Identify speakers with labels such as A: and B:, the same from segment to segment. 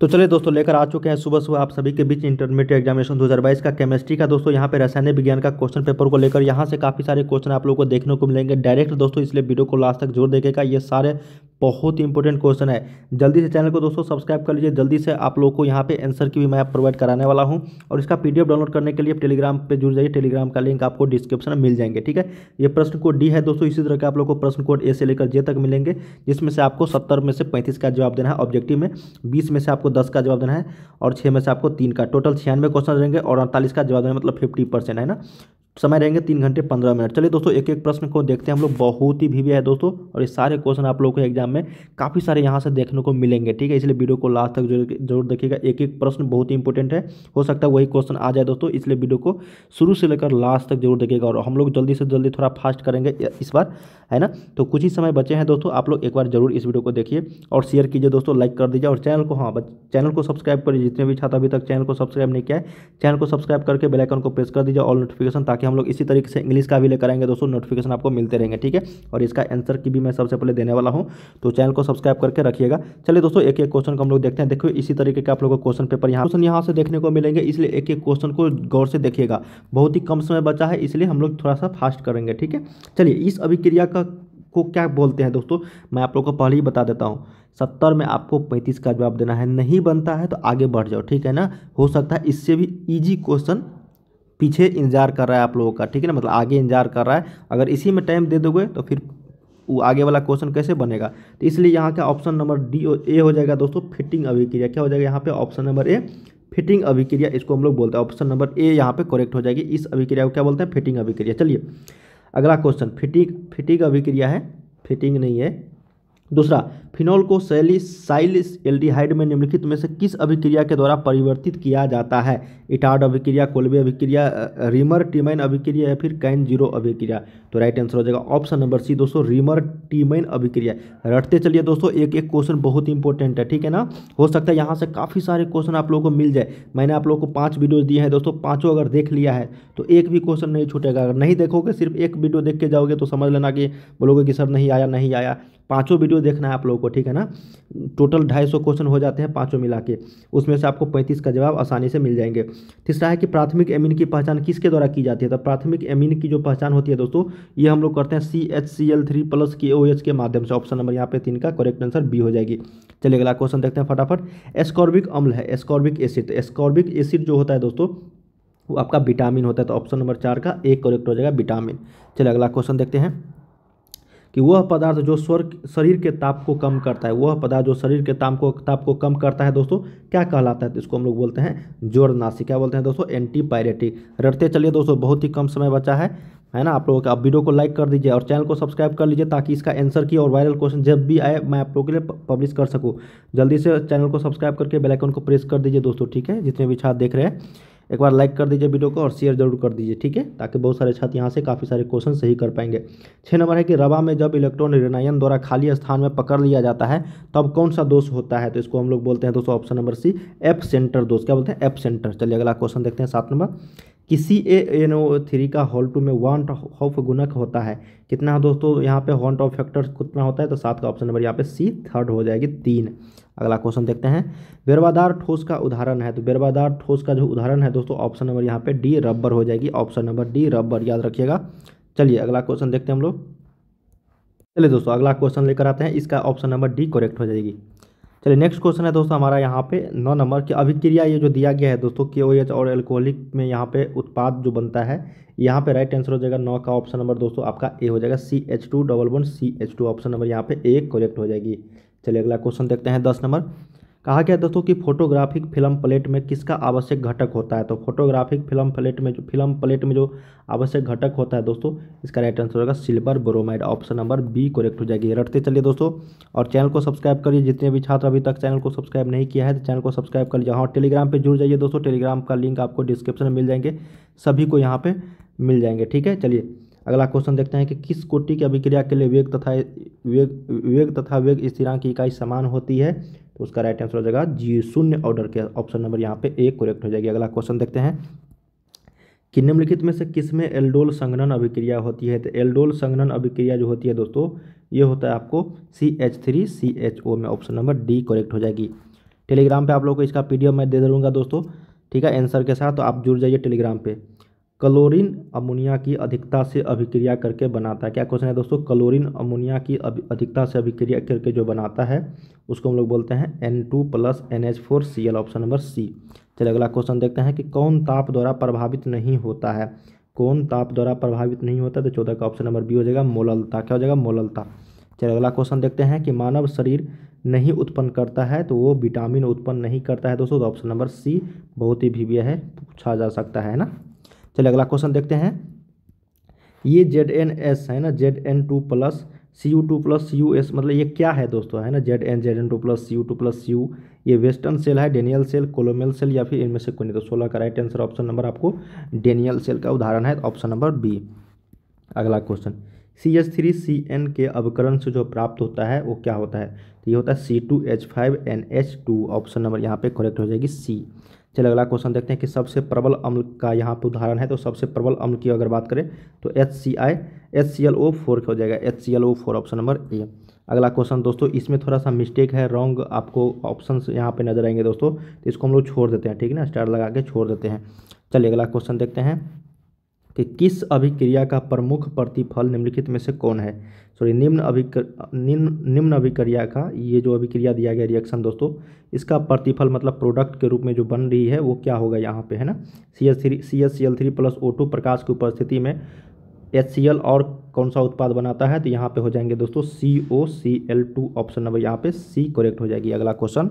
A: तो चलिए दोस्तों लेकर आ चुके हैं सुबह सुबह आप सभी के बीच इंटरमीडिएट एग्जामिनेशन 2022 का केमिस्ट्री का दोस्तों यहाँ पे रसायन विज्ञान का क्वेश्चन पेपर को लेकर यहाँ से काफ़ी सारे क्वेश्चन आप लोगों को देखने को मिलेंगे डायरेक्ट दोस्तों इसलिए वीडियो को लास्ट तक जोर देखेगा ये सारे बहुत ही इंपॉर्टेंट क्वेश्चन है जल्दी से चैनल को दोस्तों सब्सक्राइब कर लीजिए जल्दी से आप लोग को यहाँ पे आंसर की भी मैं प्रोवाइड कराने वाला हूँ और इसका पीडीएफ डाउनलोड करने के लिए टेलीग्राम पे जुड़ जाइए टेलीग्राम का लिंक आपको डिस्क्रिप्शन में मिल जाएंगे ठीक है ये प्रश्न कोड डी है दोस्तों इसी तरह के आप लोग को प्रश्न कोड ए से लेकर जे तक मिलेंगे जिसमें से आपको सत्तर में से पैंतीस का जवाब देना है ऑब्जेक्टिव में बीस में से आपको दस का जवाब देना है और छः में से आपको तीन का टोटल छियानवे क्वेश्चन रहेंगे और अड़तालीस का जवाब देना मतलब फिफ्टी परसेंट है ना समय रहेंगे तीन घंटे पंद्रह मिनट चलिए दोस्तों एक एक प्रश्न को देखते हैं हम लोग बहुत ही भीवी है दोस्तों और ये सारे क्वेश्चन आप लोगों को एग्जाम में काफ़ी सारे यहाँ से देखने को मिलेंगे ठीक है इसलिए वीडियो को लास्ट तक जरूर जरूर देखिएगा एक एक प्रश्न बहुत ही इंपॉर्टेंट है हो सकता है वही क्वेश्चन आ जाए दोस्तों इसलिए वीडियो को शुरू से लेकर लास्ट तक जरूर देखिएगा और हम लोग जल्दी से जल्दी थोड़ा फास्ट करेंगे इस बार है ना तो कुछ ही समय बचे हैं दोस्तों आप लोग एक बार जरूर इस वीडियो को देखिए और शेयर कीजिए दोस्तों लाइक कर दीजिए और चैनल को हाँ चैनल को सब्सक्राइब करिए जितने भी छात्र अभी तक चैनल को सब्सक्राइब नहीं किया है चैनल को सब्सक्राइब करके बेलाइकन को प्रेस कर दीजिए ऑल नोटिफिकेशन ताकि हम लोग इसी तरीके से इंग्लिश का भी लेकर आएंगे दोस्तों नोटिफिकेशन आपको मिलते रहेंगे ठीक है और इसका आंसर की भी मैं सबसे पहले देने वाला हूँ तो चैनल को सब्सक्राइब करके रखिएगा चलिए दोस्तों एक एक क्वेश्चन को हम लोग देखते हैं देखो इसी तरीके के आप लोगों को क्वेश्चन पेपर यहाँ क्वेश्चन यहाँ से देखने को मिलेंगे इसलिए एक एक क्वेश्चन को गौर से देखिएगा बहुत ही कम समय बचा है इसलिए हम लोग थोड़ा सा फास्ट करेंगे ठीक है चलिए इस अभिक्रिया का को क्या बोलते हैं दोस्तों मैं आप लोगों को पहले ही बता देता हूँ सत्तर में आपको पैंतीस का जवाब देना है नहीं बनता है तो आगे बढ़ जाओ ठीक है ना हो सकता है इससे भी इजी क्वेश्चन पीछे इंतजार कर रहा है आप लोगों का ठीक है ना मतलब आगे इंतजार कर रहा है अगर इसी में टाइम दे दोगे तो फिर वो आगे वाला क्वेश्चन कैसे बनेगा तो इसलिए यहाँ का ऑप्शन नंबर डी ए हो जाएगा दोस्तों फिटिंग अभिक्रिया क्या हो जाएगा यहाँ पे ऑप्शन नंबर ए फिटिंग अभिक्रिया इसको हम लोग बोलते हैं ऑप्शन नंबर ए यहाँ पे करेक्ट हो जाएगी इस अभिक्रिया को क्या बोलते हैं फिटिंग अभिक्रिया चलिए अगला क्वेश्चन फिटिंग फिटिंग अभिक्रिया है फिटिंग नहीं है दूसरा फिनोल को सैली साइल एल्डिहाइड में निम्नलिखित में से किस अभिक्रिया के द्वारा परिवर्तित किया जाता है इटार्ड अभिक्रिया कोलबे अभिक्रिया रिमर टीमाइन अभिक्रिया या फिर कैन जीरो अभिक्रिया तो राइट आंसर हो जाएगा ऑप्शन नंबर सी दोस्तों रिमर टीमाइन अभिक्रिया रटते चलिए दोस्तों एक एक क्वेश्चन बहुत इंपॉर्टेंट है ठीक है ना हो सकता है यहाँ से काफ़ी सारे क्वेश्चन आप लोगों को मिल जाए मैंने आप लोगों को पाँच वीडियो दिए हैं दोस्तों पाँचों अगर देख लिया है तो एक भी क्वेश्चन नहीं छूटेगा अगर नहीं देखोगे सिर्फ एक वीडियो देख के जाओगे तो समझ लेना कि बोलोगे कि सर नहीं आया नहीं आया पाँचों वीडियो देखना है आप लोगों को ठीक है ना टोटल ढाई सौ क्वेश्चन हो जाते हैं पाँचों मिला के उसमें से आपको पैंतीस का जवाब आसानी से मिल जाएंगे तीसरा है कि प्राथमिक एमिन की पहचान किसके द्वारा की जाती है तो प्राथमिक एमिन की जो पहचान होती है दोस्तों ये हम लोग करते हैं C H C L three plus K O H के माध्यम से ऑप्शन नंबर यहाँ पे तीन का करेक्ट आंसर बी हो जाएगी चलिए अगला क्वेश्चन देखते हैं फटाफट एस्कॉर्बिक अम्ल है एस्कॉर्बिक एसिड एस्कॉर्बिक एसिड जो होता है दोस्तों वो आपका विटामिन होता है तो ऑप्शन नंबर चार का एक करेक्ट हो जाएगा विटामिन चलिए अगला क्वेश्चन देखते हैं कि वह पदार्थ जो स्वर शरीर के ताप को कम करता है वह पदार्थ जो शरीर के ताप को ताप को कम करता है दोस्तों क्या कहलाता है तो इसको हम लोग बोलते हैं जोरनाशी क्या बोलते हैं दोस्तों एंटीपायरेटिक रटते चलिए दोस्तों बहुत ही कम समय बचा है है ना आप लोगों का आप वीडियो को लाइक कर दीजिए और चैनल को सब्सक्राइब कर लीजिए ताकि इसका आंसर की और वायरल क्वेश्चन जब भी आए मैं आप लोगों के लिए पब्लिश कर सकूँ जल्दी से चैनल को सब्सक्राइब करके बेलाइकन को प्रेस कर दीजिए दोस्तों ठीक है जितने भी छात्र देख रहे हैं एक बार लाइक कर दीजिए वीडियो को और शेयर जरूर कर दीजिए ठीक है ताकि बहुत सारे छात्र यहाँ से काफ़ी सारे क्वेश्चन सही कर पाएंगे छः नंबर है कि रवा में जब इलेक्ट्रॉन रिनायन द्वारा खाली स्थान में पकड़ लिया जाता है तब कौन सा दोष होता है तो इसको हम लोग बोलते हैं दोस्तों option number C F center दोष क्या बोलते हैं एफ सेंटर चलिए अगला क्वेश्चन देखते हैं सात नंबर किसी ए एन ओ थ्री का हॉल टू में वन ऑफ गुनक होता है कितना है दोस्तों यहाँ पे हॉन्ट ऑफ फैक्टर कितना होता है तो सात का ऑप्शन नंबर यहाँ पे सी थर्ड हो जाएगी तीन अगला क्वेश्चन देखते हैं बेरवादार ठोस का उदाहरण है तो बेरवादार ठोस का जो उदाहरण है दोस्तों ऑप्शन नंबर यहाँ पे डी रबर हो जाएगी ऑप्शन नंबर डी रबर याद रखिएगा चलिए अगला क्वेश्चन देखते हैं हम लोग चलिए दोस्तों अगला क्वेश्चन लेकर आते हैं इसका ऑप्शन नंबर डी करेक्ट हो जाएगी चलिए नेक्स्ट क्वेश्चन है दोस्तों हमारा यहाँ पे नौ नंबर की अभिक्रिया ये जो दिया गया है दोस्तों के ओ एच और एल्कोहलिक में यहाँ पे उत्पाद जो बनता है यहाँ पे राइट आंसर हो जाएगा नौ का ऑप्शन नंबर दोस्तों आपका ए हो जाएगा C H two double one C H two option number यहाँ पे ए करेक्ट हो जाएगी चलिए अगला क्वेश्चन देखते हैं दस नंबर कहा गया दोस्तों कि फोटोग्राफिक फिल्म प्लेट में किसका आवश्यक घटक होता है तो फोटोग्राफिक फिल्म प्लेट में जो फिल्म प्लेट में जो आवश्यक घटक होता है दोस्तों इसका राइट आंसर होगा silver bromide option number B correct हो जाएगी रटते चलिए दोस्तों और चैनल को सब्सक्राइब करिए जितने भी छात्र अभी तक चैनल को सब्सक्राइब नहीं किया है तो चैनल को सब्सक्राइब कर लीजिए हाँ टेलीग्राम पर जुड़ जाइए दोस्तों टेलीग्राम का लिंक आपको डिस्क्रिप्शन में मिल जाएंगे सभी को यहाँ पर मिल जाएंगे ठीक है चलिए अगला क्वेश्चन देखते हैं कि किस कोटि की अभिक्रिया के लिए वेग तथा वेग वेग तथा वेग स्थिरांक की इकाई समान होती है तो उसका राइट आंसर हो जाएगा जी शून्य ऑर्डर के ऑप्शन नंबर यहाँ पे एक करेक्ट हो जाएगी अगला क्वेश्चन देखते हैं कि निम्नलिखित में से किस में एल्डोल संघनन अभिक्रिया होती है तो एल्डोल संघनन अभिक्रिया जो होती है दोस्तों ये होता है आपको C H three C H O में ऑप्शन नंबर डी करेक्ट हो जाएगी टेलीग्राम पे आप लोगों को इसका पीडीएफ मैं दे दूँगा दोस्तों ठीक है आंसर के साथ तो आप जुड़ जाइए टेलीग्राम पे क्लोरीन अमोनिया की अधिकता से अभिक्रिया करके बनाता है क्या क्वेश्चन है दोस्तों क्लोरीन अमोनिया की अधिकता से अभिक्रिया करके जो बनाता है उसको हम लोग बोलते हैं N two plus N H four C L option number C चलिए अगला क्वेश्चन देखते हैं कि कौन ताप द्वारा प्रभावित नहीं होता है कौन ताप द्वारा प्रभावित नहीं होता तो चौदह का ऑप्शन नंबर बी हो जाएगा मोललता क्या हो जाएगा मोललता चलिए अगला क्वेश्चन देखते हैं कि मानव शरीर नहीं उत्पन्न करता है तो वो विटामिन उत्पन्न नहीं करता है दोस्तों तो ऑप्शन नंबर सी बहुत ही भिव्य है पूछा जा सकता है ना चलिए अगला क्वेश्चन देखते हैं ये जेड एन एस है ना Z N two plus C U two plus C U S मतलब ये क्या है दोस्तों है ना Z N Z N two plus C U two plus C U ये वेस्टर्न सेल है डेनियल सेल कोलोमेल सेल या फिर इनमें से कोई नहीं तो सोलह का राइट आंसर ऑप्शन नंबर आपको डेनियल सेल का उदाहरण है ऑप्शन नंबर बी अगला question C H three C N के अवकरण से जो प्राप्त होता है वो क्या होता है तो ये होता है C two H five N H two option number यहाँ पे करेक्ट हो जाएगी सी चलिए अगला क्वेश्चन देखते हैं कि सबसे प्रबल अम्ल का यहाँ पर उदाहरण है तो सबसे प्रबल अम्ल की अगर बात करें तो H C I H C L O four हो जाएगा H C L O four option number A अगला क्वेश्चन दोस्तों इसमें थोड़ा सा मिस्टेक है रॉन्ग आपको ऑप्शन यहाँ पे नजर आएंगे दोस्तों तो इसको हम लोग छोड़ देते हैं ठीक है ना स्टार लगा के छोड़ देते हैं चलिए अगला क्वेश्चन देखते हैं कि किस अभिक्रिया का प्रमुख प्रतिफल निम्नलिखित में से कौन है सॉरी निम्न अभिक्र निम्न निम्न अभिक्रिया का ये जो अभिक्रिया दिया गया रिएक्शन दोस्तों इसका प्रतिफल मतलब प्रोडक्ट के रूप में जो बन रही है वो क्या होगा यहाँ पे है ना C S three C S C L three plus O two प्रकाश की उपस्थिति में एच सी एल और कौन सा उत्पाद बनाता है तो यहाँ पे हो जाएंगे दोस्तों C O C L two option number यहाँ पे सी करेक्ट हो जाएगी अगला क्वेश्चन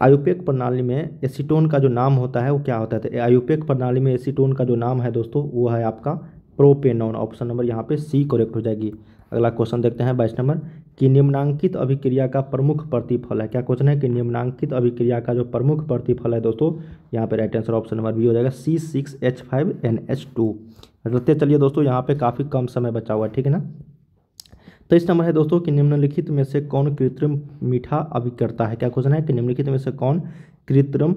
A: आयुपेक प्रणाली में एसीटोन का जो नाम होता है वो क्या होता है तो आयुपेक प्रणाली में एसीटोन का जो नाम है दोस्तों वो है आपका प्रोपेनोन ऑप्शन नंबर यहाँ पे सी करेक्ट हो जाएगी अगला क्वेश्चन देखते हैं बाईस नंबर कि निम्नांकित अभिक्रिया का प्रमुख प्रतिफल है क्या क्वेश्चन है कि निम्नांकित अभिक्रिया का जो प्रमुख प्रतिफल है दोस्तों यहाँ पे right answer option number B हो जाएगा C six H five N H two रटते चलिए दोस्तों यहाँ पे काफ़ी कम समय बचा हुआ है ठीक है ना तेईस तो नंबर है दोस्तों कि निम्नलिखित में से कौन कृत्रिम मीठा अभिकर्ता है क्या क्वेश्चन है कि निम्नलिखित में से कौन कृत्रिम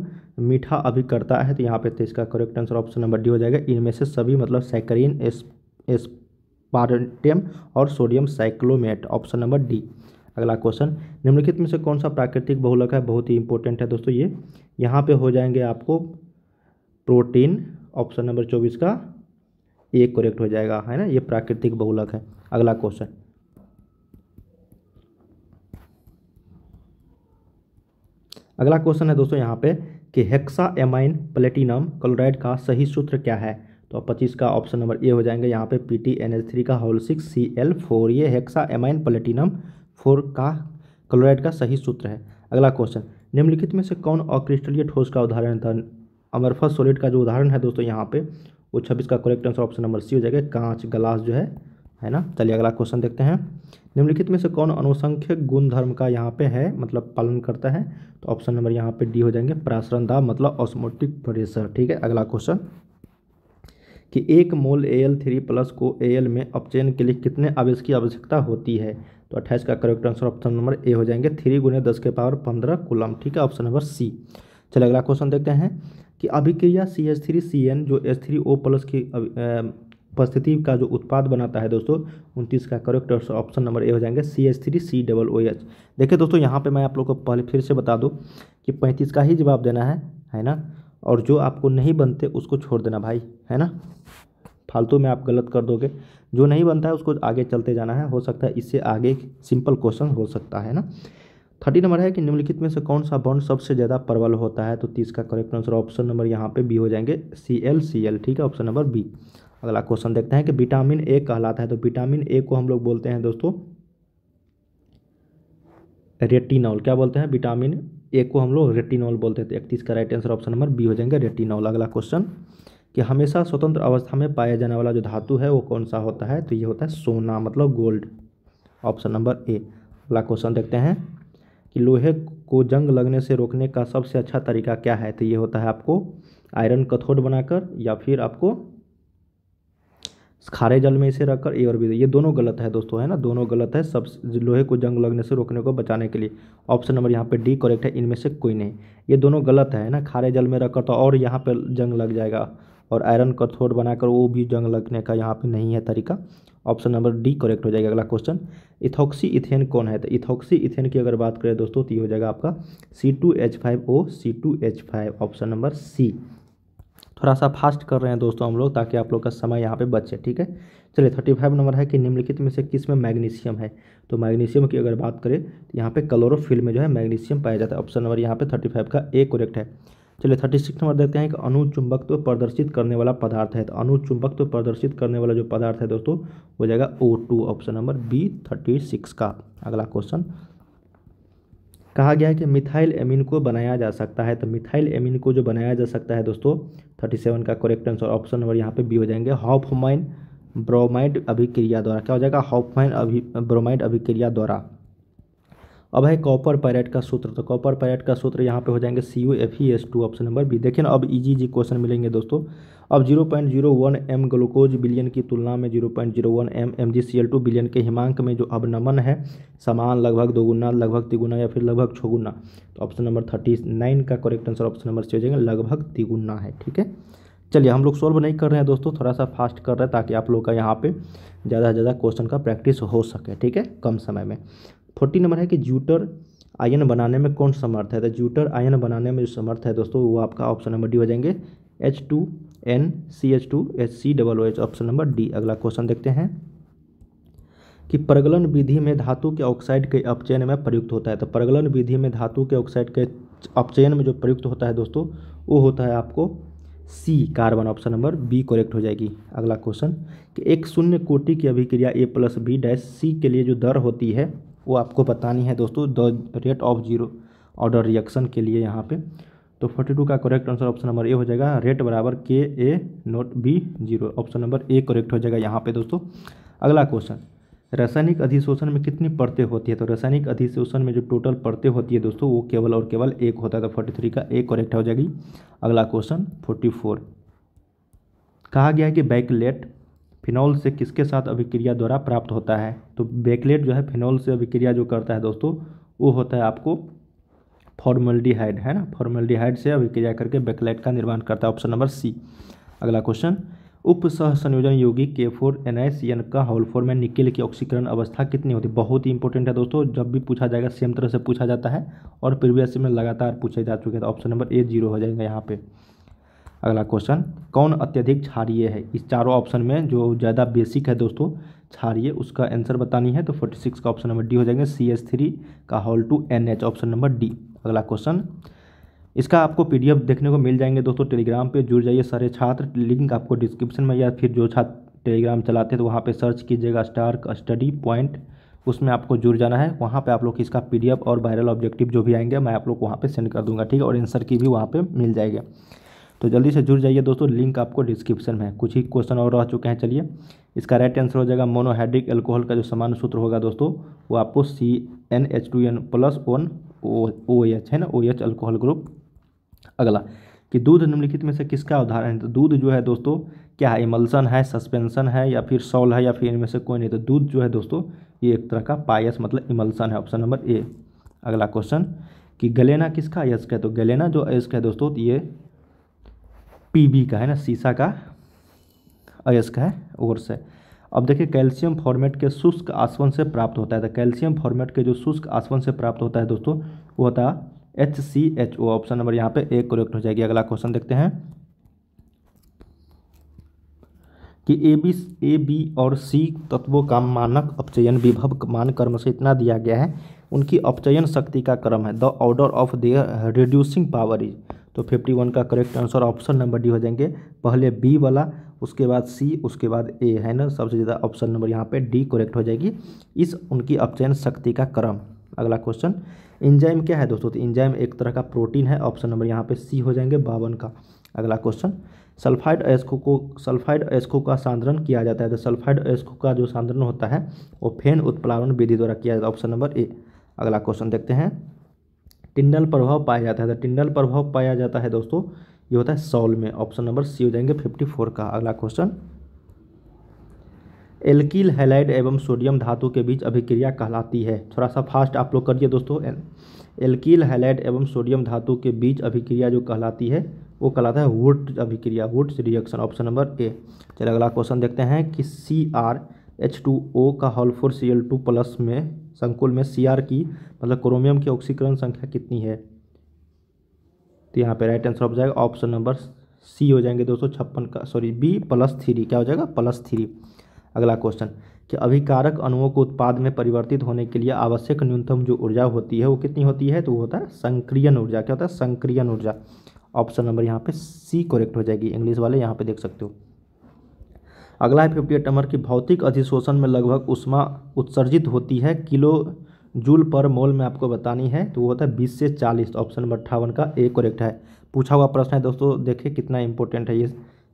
A: मीठा अभिकर्ता है तो यहाँ पे तो इसका correct answer option number D हो जाएगा इनमें से सभी मतलब सैक्रीन एस एस्पार्टियम और sodium cyclamate option number D अगला क्वेश्चन निम्नलिखित में से कौन सा प्राकृतिक बहुलक है बहुत ही इंपॉर्टेंट है दोस्तों ये यहाँ पे हो जाएंगे आपको प्रोटीन ऑप्शन नंबर चौबीस का ये करेक्ट हो जाएगा है ना ये प्राकृतिक बहुलक है अगला क्वेश्चन अगला क्वेश्चन है दोस्तों यहाँ पे कि हेक्सा एमाइन प्लेटिनम क्लोराइड का सही सूत्र क्या है तो पच्चीस का ऑप्शन नंबर ए हो जाएंगे यहाँ पे P T N H three का whole six C L four ये हेक्सा एमाइन प्लेटिनम फोर का क्लोराइड का सही सूत्र है अगला क्वेश्चन निम्नलिखित में से कौन अक्रिस्टलीय ठोस का उदाहरण था अमरफा सोलिड का जो उदाहरण है दोस्तों यहाँ पे वो छब्बीस का correct answer option number C हो जाएगा कांच ग्लास जो है है ना चलिए अगला क्वेश्चन देखते हैं निम्नलिखित में से कौन अनुसंख्यक गुण धर्म का यहाँ पे है मतलब पालन करता है तो ऑप्शन नंबर यहाँ पे डी हो जाएंगे प्रासरण दाब मतलब ऑस्मोटिक प्रेशर ठीक है अगला क्वेश्चन कि एक mole A L three plus को ए एल में अपचयन के लिए कितने आवेश की आवश्यकता होती है तो अट्ठाईस का correct answer option number A हो जाएंगे थ्री गुने दस के पावर पंद्रह कुलम ठीक है ऑप्शन नंबर सी चलिए अगला क्वेश्चन देखते हैं कि अभिक्रिया C H three C N जो एच थ्री ओ प्लस की उपस्थिति का जो उत्पाद बनाता है दोस्तों उनतीस का करेक्ट ऑप्शन नंबर ए हो जाएंगे C H three C double O H देखिए दोस्तों यहाँ पे मैं आप लोग को पहले फिर से बता दूँ कि पैंतीस का ही जवाब देना है है ना और जो आपको नहीं बनते उसको छोड़ देना भाई है ना फालतू में आप गलत कर दोगे जो नहीं बनता है उसको आगे चलते जाना है हो सकता है इससे आगे सिंपल क्वेश्चन हो सकता है ना थर्टी नंबर है कि निम्नलिखित में से कौन सा बॉन्ड सबसे ज़्यादा प्रबल होता है तो तीस का करेक्ट आंसर ऑप्शन नंबर यहाँ पे बी हो जाएंगे सी एल सी एल ठीक है ऑप्शन नंबर बी अगला क्वेश्चन देखते हैं कि विटामिन ए कहलाता है तो विटामिन ए को हम लोग बोलते हैं दोस्तों रेटिनॉल क्या बोलते हैं विटामिन ए को हम लोग रेटिनॉल बोलते हैं तो इकतीस का right answer option number B हो जाएंगे रेटिनॉल अगला क्वेश्चन कि हमेशा स्वतंत्र अवस्था में पाया जाने वाला जो धातु है वो कौन सा होता है तो ये होता है सोना मतलब गोल्ड ऑप्शन नंबर ए अगला क्वेश्चन देखते हैं कि लोहे को जंग लगने से रोकने का सबसे अच्छा तरीका क्या है तो ये होता है आपको आयरन कथोड बनाकर या फिर आपको खारे जल में इसे रखकर ए और बी ये दोनों गलत है दोस्तों है ना दोनों गलत है सब लोहे को जंग लगने से रोकने को बचाने के लिए ऑप्शन नंबर यहाँ पे डी करेक्ट है इनमें से कोई नहीं ये दोनों गलत है ना खारे जल में रखकर तो और यहाँ पे जंग लग जाएगा और आयरन का थोट बनाकर वो भी जंग लगने का यहाँ पर नहीं है तरीका ऑप्शन नंबर डी करेक्ट हो जाएगा अगला क्वेश्चन इथोक्सी इथेन कौन है तो इथॉक्सी इथेन की अगर बात करें दोस्तों तो ये हो जाएगा आपका C two H five O C two H five option number C थोड़ा सा फास्ट कर रहे हैं दोस्तों हम लोग ताकि आप लोग का समय यहाँ पे बचे ठीक है चलिए थर्टी फाइव नंबर है कि निम्नलिखित में से किस में मैग्नीशियम है तो मैग्नीशियम की अगर बात करें तो यहाँ पे क्लोरोफिल में जो है मैग्नीशियम पाया जाता है ऑप्शन नंबर यहाँ पे थर्टी फाइव का ए करेक्ट है चलिए थर्टी सिक्स नंबर देखते हैं कि अनुचुंबकत्व प्रदर्शित करने वाला पदार्थ है तो अनुचुंबकत्व प्रदर्शित करने वाला जो पदार्थ है दोस्तों वो जाएगा O two option number B thirty six का अगला क्वेश्चन कहा गया है कि मिथाइल एमिन को बनाया जा सकता है तो मिथाइल एमिन को जो बनाया जा सकता है दोस्तों थर्टी सेवन का करेक्ट आंसर ऑप्शन नंबर यहाँ पे बी हो जाएंगे हॉफमाइन ब्रोमाइड अभिक्रिया द्वारा क्या हो जाएगा हॉफमाइन अभि ब्रोमाइड अभिक्रिया द्वारा अब है कॉपर पैरेट का सूत्र तो कॉपर पैरेट का सूत्र यहाँ पे हो जाएंगे C U F E S two option number B देखिए ना अब इजी जी क्वेश्चन मिलेंगे दोस्तों अब zero point zero one M glucose बिलियन की तुलना में zero point zero one M M G C L two बिलियन के हिमांक में जो अब नमन है समान लगभग दोगुना लगभग तिगुना या फिर लगभग छोगुना तो ऑप्शन नंबर थर्टी नाइन का correct answer option number C हो जाएंगे लगभग तिगुना है ठीक है चलिए हम लोग सॉल्व नहीं कर रहे हैं दोस्तों थोड़ा सा फास्ट कर रहे हैं ताकि आप लोग का यहाँ पे ज़्यादा से ज़्यादा क्वेश्चन का प्रैक्टिस हो सके ठीक है कम समय में फोर्टी नंबर है कि जूटर आयन बनाने में कौन समर्थ है तो जूटर आयन बनाने में जो समर्थ है दोस्तों वो आपका ऑप्शन नंबर डी हो जाएंगे H two N C H two H C double O H option number D अगला क्वेश्चन देखते हैं कि प्रगलन विधि में धातु के ऑक्साइड के अपचयन में प्रयुक्त होता है तो प्रगलन विधि में धातु के ऑक्साइड के अपचयन में जो प्रयुक्त होता है दोस्तों वो होता है आपको C carbon option number B correct हो जाएगी अगला क्वेश्चन कि एक शून्य कोटि की अभिक्रिया A plus B dash C के लिए जो दर होती है वो आपको बतानी है दोस्तों the rate of zero order reaction के लिए यहाँ पे तो 42 का correct answer option number A हो जाएगा रेट बराबर K A nought B zero option number A correct हो जाएगा यहाँ पे दोस्तों अगला क्वेश्चन रासायनिक अधिशोषण में कितनी परतें होती है तो रासायनिक अधिशोषण में जो टोटल परतें होती है दोस्तों वो केवल और केवल एक होता है तो फोर्टी थ्री का ए करेक्ट हो जाएगी अगला क्वेश्चन फोर्टी फोर कहा गया है कि बैकलेट फिनॉल से किसके साथ अभिक्रिया द्वारा प्राप्त होता है तो बेकलेट जो है फिनॉल से अभिक्रिया जो करता है दोस्तों वो होता है आपको फॉर्मल्डिहाइड है ना फॉर्मल्डिहाइड से अभिक्रिया करके बेकलेट का निर्माण करता है ऑप्शन नंबर सी अगला क्वेश्चन उप सह संयोजन योगी के फोर एन एस एन का होल फोर में निकेल की ऑक्सीकरण अवस्था कितनी होती है बहुत ही इंपॉर्टेंट है दोस्तों जब भी पूछा जाएगा सेम तरह से पूछा जाता है और प्रीवियस में लगातार पूछे जा चुके थे ऑप्शन नंबर ए जीरो हो जाएगा यहाँ पे अगला क्वेश्चन कौन अत्यधिक क्षारिय है इस चारों ऑप्शन में जो ज़्यादा बेसिक है दोस्तों क्षारिय उसका आंसर बतानी है तो फोर्टी सिक्स का ऑप्शन नंबर डी हो जाएंगे सी एस थ्री का whole two N H option number D अगला क्वेश्चन इसका आपको पी देखने को मिल जाएंगे दोस्तों टेलीग्राम पर जुड़ जाइए सारे छात्र लिंक आपको डिस्क्रिप्शन में या फिर जो छात्र टेलीग्राम चलाते हैं तो वहाँ पर सर्च कीजिएगा स्टार स्टडी पॉइंट उसमें आपको जुड़ जाना है वहाँ पे आप लोग इसका पीडीएफ और वायरल ऑब्जेक्टिव जो भी आएंगे मैं आप लोग को वहाँ पे सेंड कर दूंगा ठीक है और आंसर की भी वहाँ पे मिल जाएगा तो जल्दी से जुड़ जाइए दोस्तों लिंक आपको डिस्क्रिप्शन में कुछ ही क्वेश्चन और रह चुके हैं चलिए इसका राइट आंसर हो जाएगा मोनोहाइड्रिक एल्कोहल का जो सामान्य सूत्र होगा दोस्तों वो आपको C N H two N plus one O H है ना ओ एच अल्कोहल ग्रुप अगला कि दूध निम्नलिखित में से किसका उदाहरण है तो दूध जो है दोस्तों क्या है इमल्सन है सस्पेंसन है या फिर सॉल है या फिर इनमें से कोई नहीं तो दूध जो है दोस्तों ये एक तरह का पायस मतलब इमल्सन है ऑप्शन नंबर ए अगला क्वेश्चन कि गलेना किसका यस्क है तो गलेना जो यस्क है दोस्तों ये पीबी का है ना शीशा का अयस्क है ओर से अब देखिए कैल्शियम फॉर्मेट के शुष्क आसवन से प्राप्त होता है तो कैल्शियम फॉर्मेट के जो शुष्क आसवन से प्राप्त होता है दोस्तों वो होता है H C H O option number यहाँ पे एक करेक्ट हो जाएगी अगला क्वेश्चन देखते हैं कि ए बी ए बी और सी तत्वों का मानक अपचयन विभव मान कर्म से इतना दिया गया है उनकी अपचयन शक्ति का क्रम है the order of their reducing power is तो फिफ्टी वन का correct answer option number D हो जाएंगे पहले बी वाला उसके बाद सी उसके बाद ए है ना सबसे ज़्यादा ऑप्शन नंबर यहाँ पे डी करेक्ट हो जाएगी इस उनकी अपचयन शक्ति का क्रम अगला क्वेश्चन इंजाइम क्या है दोस्तों तो इंजाइम एक तरह का प्रोटीन है ऑप्शन नंबर यहाँ पर सी हो जाएंगे बावन का अगला क्वेश्चन सल्फाइड एस्को को सल्फाइड एस्को का सांद्रण किया जाता है तो सल्फाइड एस्को का जो सांद्रण होता है वो फेन उत्प्लावन विधि द्वारा किया जाता है ऑप्शन नंबर ए अगला क्वेश्चन देखते हैं टिंडल प्रभाव पाया जाता है तो टिंडल प्रभाव पाया जाता है दोस्तों ये होता है सॉल में ऑप्शन नंबर सी हो जाएंगे फिफ्टी फोर का अगला क्वेश्चन एल्किल हेलाइड एवं सोडियम धातु के बीच अभिक्रिया कहलाती है थोड़ा सा फास्ट आप लोग करिए दोस्तों एल्किल हेलाइड एवं सोडियम धातु के बीच अभिक्रिया जो कहलाती है वो कहलाता है वुड अभिक्रिया वुड रिएक्शन ऑप्शन नंबर ए चलिए अगला क्वेश्चन देखते हैं कि C R H two O का whole four C L two plus में संकुल में सी की मतलब क्रोमियम की ऑक्सीकरण संख्या कितनी है तो यहाँ पे राइट आंसर हो जाएगा ऑप्शन नंबर सी हो जाएंगे दो सौ छप्पन का सॉरी बी प्लस थ्री क्या हो जाएगा प्लस थ्री अगला क्वेश्चन कि अभिकारक अणुओं को उत्पाद में परिवर्तित होने के लिए आवश्यक न्यूनतम जो ऊर्जा होती है वो कितनी होती है तो वो होता है संक्रियन ऊर्जा क्या होता है संक्रियन ऊर्जा ऑप्शन नंबर यहाँ पे सी करेक्ट हो जाएगी इंग्लिश वाले यहाँ पे देख सकते हो अगला है फिफ्टी एट नंबर की भौतिक अधिशोषण में लगभग उष्मा उत्सर्जित होती है किलो जूल पर मोल में आपको बतानी है तो वो होता है बीस से चालीस ऑप्शन नंबर अट्ठावन का ए करेक्ट है पूछा हुआ प्रश्न है दोस्तों देखिए कितना इंपॉर्टेंट है ये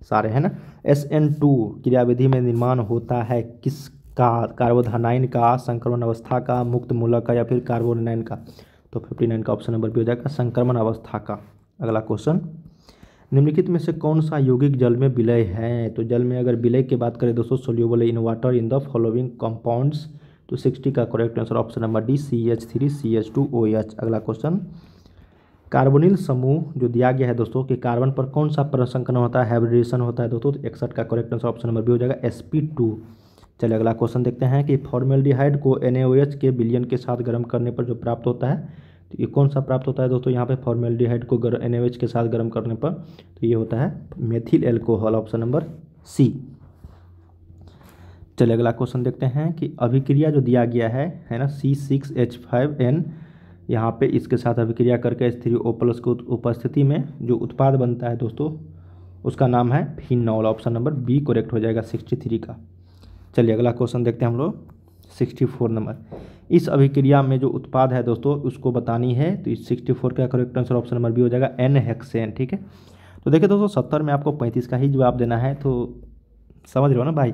A: सारे है ना एस एन टू क्रियाविधि में निर्माण होता है किस का कार्बोधानाइन का संक्रमण अवस्था का मुक्त मूलक का या फिर कार्बोनाइन का तो फिफ्टी नाइन का ऑप्शन नंबर भी हो जाएगा संक्रमण अवस्था का अगला क्वेश्चन निम्नलिखित में से कौन सा यौगिक जल में विलय है तो जल में अगर विलय की बात करें दोस्तों soluble in water in the following compounds तो सिक्सटी का correct answer option number D C H three C H two O H अगला क्वेश्चन कार्बोनिल समूह जो दिया गया है दोस्तों कि कार्बन पर कौन सा प्रसंकन होता है हाइब्रिडेशन होता है दोस्तों तो इकसठ का correct answer option number B हो जाएगा एस पी टू चलिए अगला क्वेश्चन देखते हैं कि फॉर्मेलडिहाइड को एन के बिलियन के साथ गर्म करने पर जो प्राप्त होता है तो ये कौन सा प्राप्त होता है दोस्तों यहाँ पे फॉर्मेलिहाइड को गर, एन के साथ गर्म करने पर तो ये होता है methyl alcohol option number C चलिए अगला क्वेश्चन देखते हैं कि अभिक्रिया जो दिया गया है है ना C six H five N यहाँ पर इसके साथ अभिक्रिया करके स्त्री थ्री ओ प्लस की उपस्थिति में जो उत्पाद बनता है दोस्तों उसका नाम है phenol option number B correct हो जाएगा सिक्सटी थ्री का चलिए अगला क्वेश्चन देखते हैं हम लोग सिक्सटी फोर नंबर इस अभिक्रिया में जो उत्पाद है दोस्तों उसको बतानी है तो इस सिक्सटी फोर का correct answer option number B हो जाएगा एन हेक्सेन ठीक है तो देखिए दोस्तों सत्तर में आपको पैंतीस का ही जवाब देना है तो समझ रहे हो ना भाई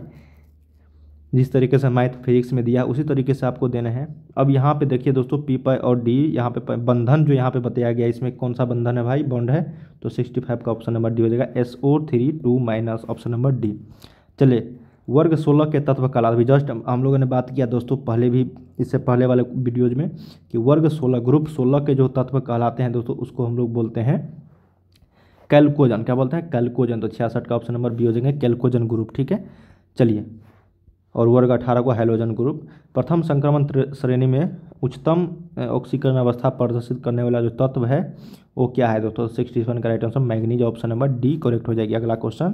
A: जिस तरीके से मैथ फिजिक्स में दिया उसी तरीके से आपको देना है अब यहाँ पे देखिए दोस्तों पी पाई और डी यहाँ पे बंधन जो यहाँ पे बताया गया इसमें कौन सा बंधन है भाई बॉन्ड है तो सिक्सटी फाइव का ऑप्शन नंबर डी हो जाएगा S O three two minus option number D चलिए वर्ग सोलह के तत्व कला अभी जस्ट हम लोगों ने बात किया दोस्तों पहले भी इससे पहले वाले वीडियोज में कि वर्ग सोलह ग्रुप सोलह के जो तत्व कहलाते हैं दोस्तों उसको हम लोग बोलते हैं कैलकोजन क्या बोलते हैं कैलकोजन तो छियासठ का ऑप्शन नंबर बी हो जाएंगे कैलकोजन ग्रुप ठीक है चलिए और वर्ग अठारह को हाइलोजन ग्रुप प्रथम संक्रमण श्रेणी में उच्चतम ऑक्सीकरण अवस्था प्रदर्शित करने वाला जो तत्व है वो क्या है दोस्तों सिक्सटी सेवन का right answer manganese option number D correct हो जाएगी अगला क्वेश्चन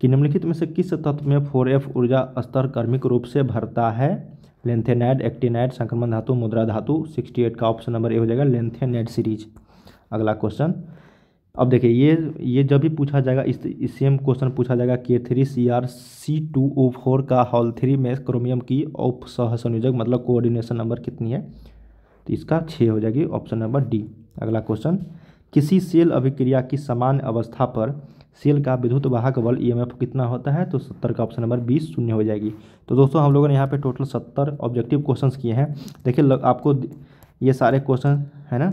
A: कि निम्नलिखित में से किस तत्व में फोर एफ ऊर्जा स्तर कर्मिक रूप से भरता है लेंथेनाइड एक्टिनाइड संक्रमण धातु मुद्रा धातु सिक्सटी एट का ऑप्शन नंबर ए हो जाएगा लेंथेनाइड सीरीज अगला क्वेश्चन अब देखिए ये ये जब भी पूछा जाएगा इस, सेम क्वेश्चन पूछा जाएगा K three C R C two O four का हॉल थ्री में क्रोमियम की औप सह संयोजक मतलब कोऑर्डिनेशन नंबर कितनी है तो इसका छः हो जाएगी ऑप्शन नंबर डी अगला क्वेश्चन किसी सेल अभिक्रिया की सामान्य अवस्था पर सेल का विद्युत वाहक बल ईएमएफ e कितना होता है तो सत्तर का ऑप्शन नंबर बीस शून्य हो जाएगी तो दोस्तों हम लोगों ने यहाँ पे टोटल सत्तर ऑब्जेक्टिव क्वेश्चंस किए हैं देखिए आपको ये सारे क्वेश्चन है ना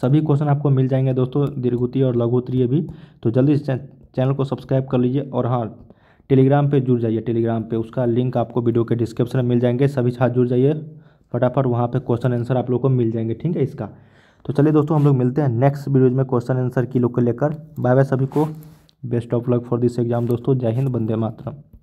A: सभी क्वेश्चन आपको मिल जाएंगे दोस्तों दीर्घुतीय और लघुत्रीय भी तो जल्दी से चैनल को सब्सक्राइब कर लीजिए और हाँ टेलीग्राम पे जुड़ जाइए टेलीग्राम पे उसका लिंक आपको वीडियो के डिस्क्रिप्शन में मिल जाएंगे सभी छात्र जुड़ जाइए फटाफट वहाँ पे क्वेश्चन आंसर आप लोग को मिल जाएंगे ठीक है इसका तो चलिए दोस्तों हम लोग मिलते हैं नेक्स्ट वीडियोज में क्वेश्चन आंसर की लोग को लेकर बाय बाय सभी को best of luck for this exam दोस्तों जय हिंद बंदे मातरम